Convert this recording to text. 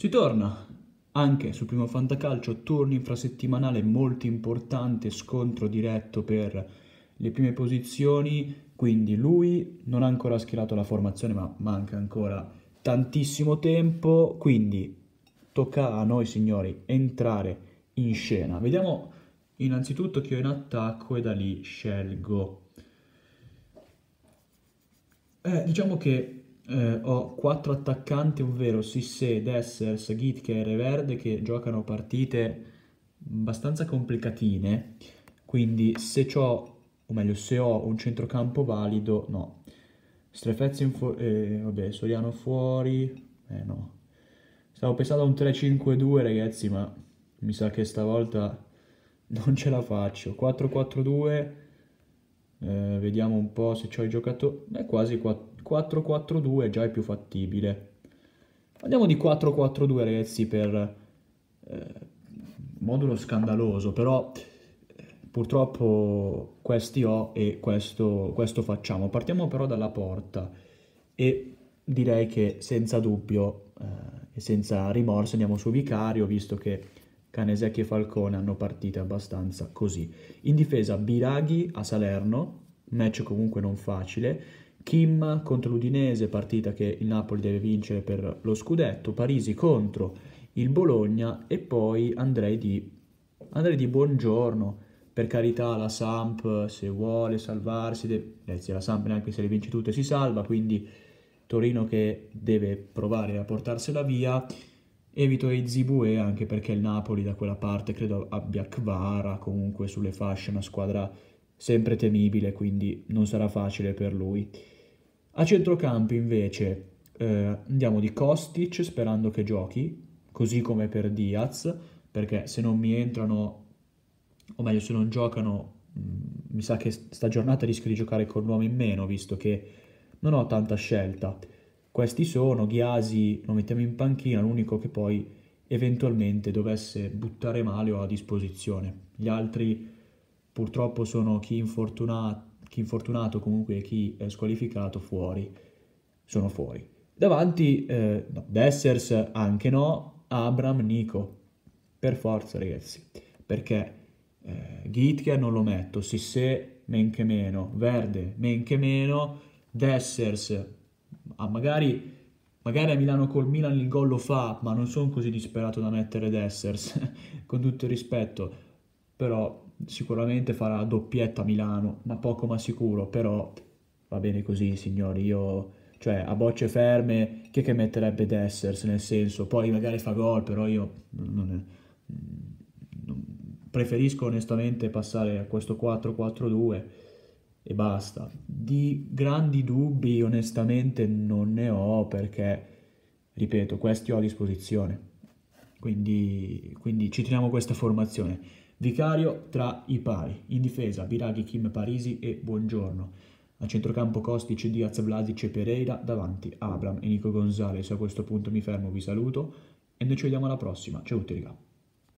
Si torna anche sul primo fantacalcio, turno infrasettimanale molto importante, scontro diretto per le prime posizioni, quindi lui non ha ancora schierato la formazione ma manca ancora tantissimo tempo, quindi tocca a noi signori entrare in scena. Vediamo innanzitutto chi io in attacco e da lì scelgo. Eh, diciamo che eh, ho quattro attaccanti, ovvero Sissé, Dessers, Gitker e Verde, che giocano partite abbastanza complicatine, quindi se ho, o meglio, se ho un centrocampo valido, no. Strefezzi in fuori, eh, vabbè, Soriano fuori, eh no. Stavo pensando a un 3-5-2 ragazzi, ma mi sa che stavolta non ce la faccio. 4-4-2 vediamo un po' se ho i giocatori, è quasi 4-4-2, già è più fattibile. Andiamo di 4-4-2 ragazzi per eh, modulo scandaloso, però eh, purtroppo questi ho e questo, questo facciamo. Partiamo però dalla porta e direi che senza dubbio eh, e senza rimorso andiamo su Vicario, visto che Canesecchi e Falcone hanno partite abbastanza così. In difesa Biraghi a Salerno, match comunque non facile. Kim contro l'Udinese, partita che il Napoli deve vincere per lo scudetto, Parisi contro il Bologna e poi andrei di, andrei di buongiorno. Per carità la Samp se vuole salvarsi, deve... eh, la Samp neanche se le vince tutte si salva, quindi Torino che deve provare a portarsela via. Evito i Zibue anche perché il Napoli da quella parte credo abbia Kvara comunque sulle fasce, una squadra sempre temibile, quindi non sarà facile per lui. A centrocampo invece eh, andiamo di Kostic sperando che giochi, così come per Diaz, perché se non mi entrano, o meglio se non giocano, mh, mm, mi sa che sta giornata rischio di giocare con un uomo in meno, visto che non ho tanta scelta. Questi sono, Ghiasi lo mettiamo in panchina, l'unico che poi eventualmente dovesse buttare male o a disposizione. Gli altri purtroppo sono chi, infortunato, chi infortunato comunque e chi squalificato fuori, sono fuori. Davanti, eh, no, Dessers anche no, Abram, Nico, per forza ragazzi, perché eh, Gitker non lo metto, Sissé men che meno, Verde men che meno, Dessers, magari, magari a Milano col Milan il gol lo fa, ma non sono così disperato da mettere Dessers, con tutto il rispetto, però sicuramente farà doppietta a Milano, ma poco ma sicuro, però va bene così signori, io cioè a bocce ferme chi è che metterebbe Dessers nel senso, poi magari fa gol, però io non, non, preferisco onestamente passare a questo 4-4-2 e basta. Di grandi dubbi onestamente non ne ho perché, ripeto, questi ho a disposizione. Quindi, quindi ci teniamo questa formazione. Vicario tra i pari, in difesa Biraghi, Kim, Parisi e Buongiorno. A centrocampo Kostic, Diaz, Vlasic e Pereira, davanti Abram e Nico Gonzalez. A questo punto mi fermo, vi saluto e noi ci vediamo alla prossima. Ciao a tutti ragazzi.